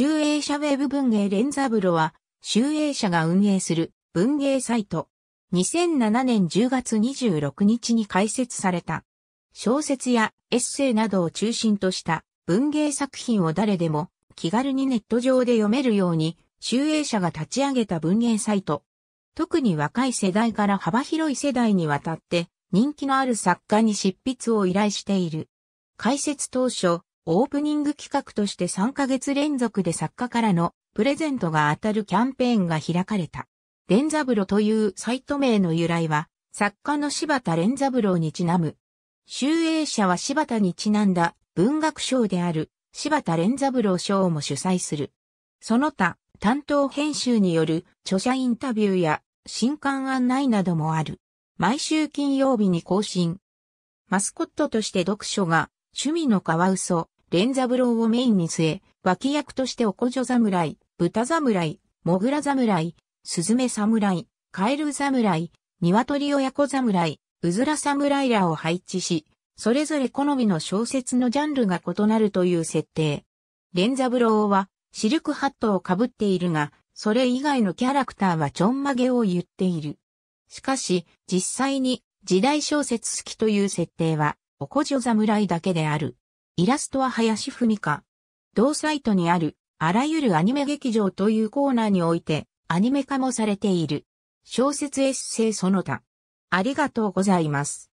集英社ウェブ文芸連三郎は、集英社が運営する文芸サイト。2007年10月26日に開設された。小説やエッセイなどを中心とした文芸作品を誰でも気軽にネット上で読めるように、集英社が立ち上げた文芸サイト。特に若い世代から幅広い世代にわたって人気のある作家に執筆を依頼している。開設当初、オープニング企画として3ヶ月連続で作家からのプレゼントが当たるキャンペーンが開かれた。レンザブロというサイト名の由来は、作家の柴田レンザブロにちなむ。集英社は柴田にちなんだ文学賞である柴田連三郎賞も主催する。その他、担当編集による著者インタビューや新刊案内などもある。毎週金曜日に更新。マスコットとして読書が趣味のカワウソ、連三郎をメインに据え、脇役としておこじょ侍、豚侍、モグラ侍、スズメ侍、カエル侍、鶏親子侍、うずら侍らを配置し、それぞれ好みの小説のジャンルが異なるという設定。連三郎は、シルクハットをかぶっているが、それ以外のキャラクターはちょんまげを言っている。しかし、実際に時代小説好きという設定は、おこじょ侍だけである。イラストは林文香。同サイトにある、あらゆるアニメ劇場というコーナーにおいて、アニメ化もされている。小説エッセイその他。ありがとうございます。